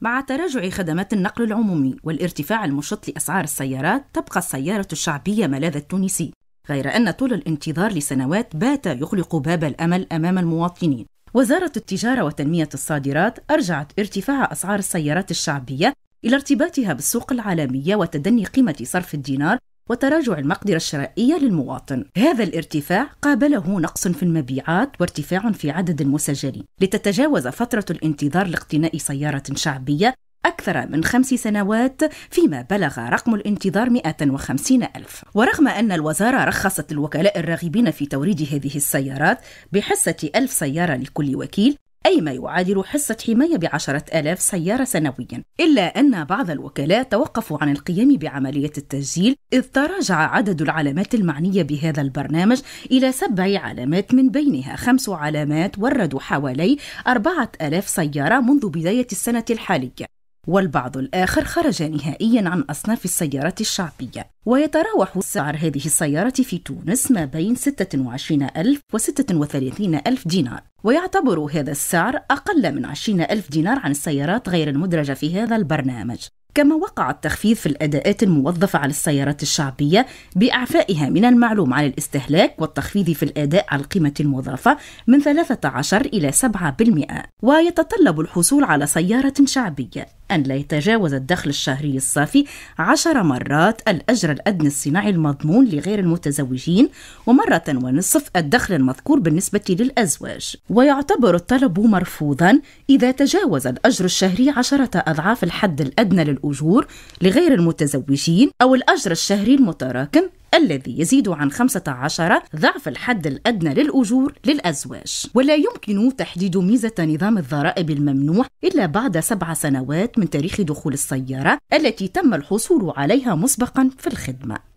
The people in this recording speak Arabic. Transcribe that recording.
مع تراجع خدمات النقل العمومي والارتفاع المشط لأسعار السيارات تبقى السيارة الشعبية ملاذ التونسي غير أن طول الانتظار لسنوات بات يغلق باب الأمل أمام المواطنين وزارة التجارة وتنمية الصادرات أرجعت ارتفاع أسعار السيارات الشعبية إلى ارتباطها بالسوق العالمية وتدني قيمة صرف الدينار وتراجع المقدرة الشرائية للمواطن هذا الارتفاع قابله نقص في المبيعات وارتفاع في عدد المسجلين لتتجاوز فترة الانتظار لاقتناء سيارة شعبية أكثر من خمس سنوات فيما بلغ رقم الانتظار 150 ألف ورغم أن الوزارة رخصت الوكلاء الراغبين في توريد هذه السيارات بحصة ألف سيارة لكل وكيل أي ما يعادل حصة حماية بعشرة ألاف سيارة سنويا إلا أن بعض الوكالات توقفوا عن القيام بعملية التسجيل إذ تراجع عدد العلامات المعنية بهذا البرنامج إلى سبع علامات من بينها خمس علامات وردوا حوالي أربعة ألاف سيارة منذ بداية السنة الحالية والبعض الآخر خرج نهائيا عن أصناف السيارات الشعبية ويتراوح سعر هذه السيارة في تونس ما بين 26 ألف و 36 ألف دينار ويعتبر هذا السعر أقل من 20 ألف دينار عن السيارات غير المدرجة في هذا البرنامج كما وقع التخفيض في الأداءات الموظفة على السيارات الشعبية بإعفائها من المعلوم على الاستهلاك والتخفيض في الأداء على القيمة المضافة من 13 إلى 7% ويتطلب الحصول على سيارة شعبية أن لا يتجاوز الدخل الشهري الصافي عشر مرات الأجر الأدنى الصناعي المضمون لغير المتزوجين ومرة ونصف الدخل المذكور بالنسبة للأزواج ويعتبر الطلب مرفوضا إذا تجاوز الأجر الشهري عشرة أضعاف الحد الأدنى لل الأجور لغير المتزوجين أو الأجر الشهري المتراكم الذي يزيد عن 15 ضعف الحد الأدنى للأجور للأزواج ولا يمكن تحديد ميزة نظام الضرائب الممنوح إلا بعد سبع سنوات من تاريخ دخول السيارة التي تم الحصول عليها مسبقا في الخدمة